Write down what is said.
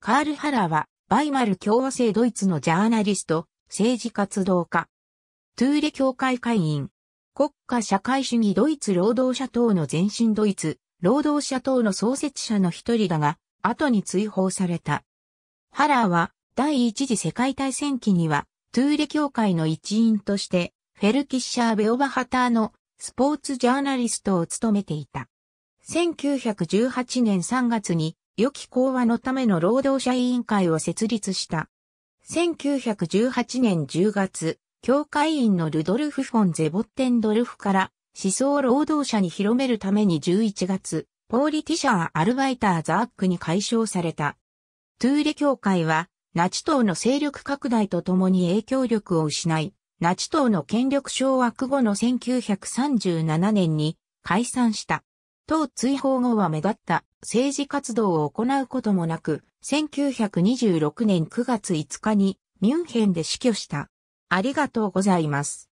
カール・ハラは、バイマル共和制ドイツのジャーナリスト、政治活動家。トゥーレ協会会員。国家社会主義ドイツ労働者党の前身ドイツ、労働者党の創設者の一人だが、後に追放された。ハラーは、第一次世界大戦期には、トゥーレ協会の一員として、フェルキッシャー・ベオバハターのスポーツジャーナリストを務めていた。1918年3月に良き講和のための労働者委員会を設立した。1918年10月、教会員のルドルフ・フォン・ゼボッテンドルフから思想労働者に広めるために11月、ポーリティシャー・アルバイター・ザーックに解消された。トゥーレ教会は、ナチ党の勢力拡大とともに影響力を失い、ナチ党の権力掌握後の1937年に解散した。党追放後は目立った政治活動を行うこともなく、1926年9月5日にミュンヘンで死去した。ありがとうございます。